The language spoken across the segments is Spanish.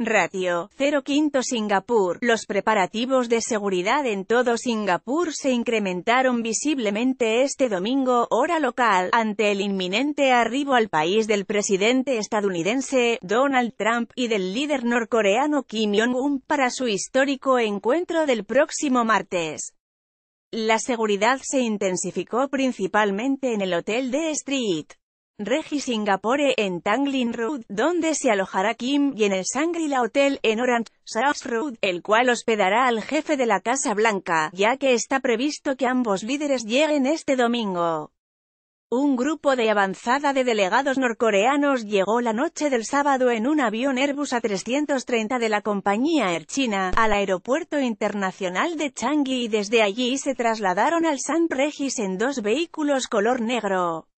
Ratio 0.5 Singapur. Los preparativos de seguridad en todo Singapur se incrementaron visiblemente este domingo, hora local, ante el inminente arribo al país del presidente estadounidense, Donald Trump, y del líder norcoreano Kim Jong-un para su histórico encuentro del próximo martes. La seguridad se intensificó principalmente en el Hotel de Street. Regis Singapore en Tanglin Road, donde se alojará Kim, y en el Shangri-La Hotel en Orange, South Road, el cual hospedará al jefe de la Casa Blanca, ya que está previsto que ambos líderes lleguen este domingo. Un grupo de avanzada de delegados norcoreanos llegó la noche del sábado en un avión Airbus A330 de la compañía Air China, al aeropuerto internacional de Changi y desde allí se trasladaron al San Regis en dos vehículos color negro.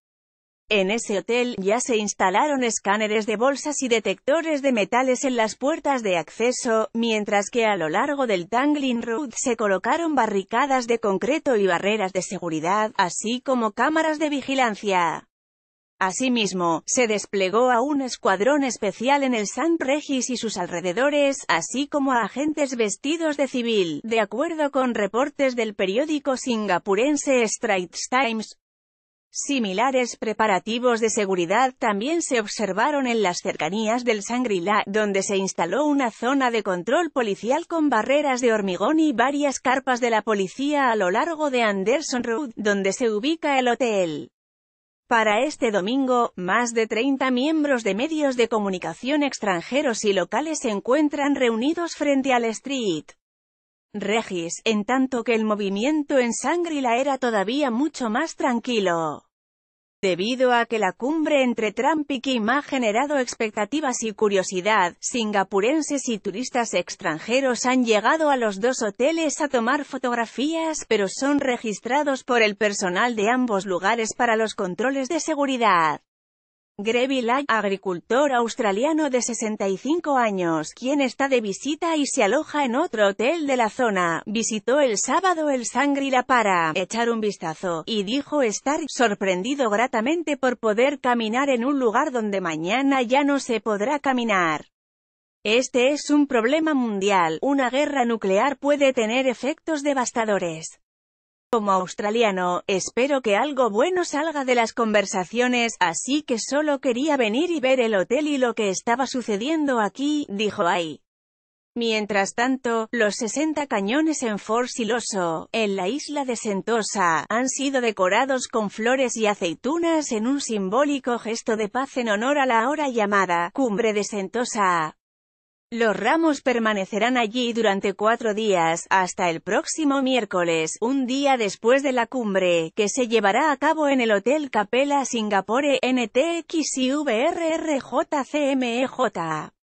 En ese hotel ya se instalaron escáneres de bolsas y detectores de metales en las puertas de acceso, mientras que a lo largo del Tanglin Road se colocaron barricadas de concreto y barreras de seguridad, así como cámaras de vigilancia. Asimismo, se desplegó a un escuadrón especial en el St. Regis y sus alrededores, así como a agentes vestidos de civil, de acuerdo con reportes del periódico singapurense Straits Times. Similares preparativos de seguridad también se observaron en las cercanías del Sangrila, donde se instaló una zona de control policial con barreras de hormigón y varias carpas de la policía a lo largo de Anderson Road, donde se ubica el hotel. Para este domingo, más de 30 miembros de medios de comunicación extranjeros y locales se encuentran reunidos frente al Street. Regis, en tanto que el movimiento en Sangre la era todavía mucho más tranquilo. Debido a que la cumbre entre Trump y Kim ha generado expectativas y curiosidad, singapurenses y turistas extranjeros han llegado a los dos hoteles a tomar fotografías, pero son registrados por el personal de ambos lugares para los controles de seguridad. Greville, agricultor australiano de 65 años, quien está de visita y se aloja en otro hotel de la zona, visitó el sábado el Sangre la para echar un vistazo, y dijo estar sorprendido gratamente por poder caminar en un lugar donde mañana ya no se podrá caminar. Este es un problema mundial, una guerra nuclear puede tener efectos devastadores. Como australiano, espero que algo bueno salga de las conversaciones, así que solo quería venir y ver el hotel y lo que estaba sucediendo aquí, dijo Ai. Mientras tanto, los 60 cañones en Fort Siloso, en la isla de Sentosa, han sido decorados con flores y aceitunas en un simbólico gesto de paz en honor a la hora llamada Cumbre de Sentosa. Los ramos permanecerán allí durante cuatro días, hasta el próximo miércoles, un día después de la cumbre, que se llevará a cabo en el Hotel Capella Singapore NTXIVRRJCMEJ.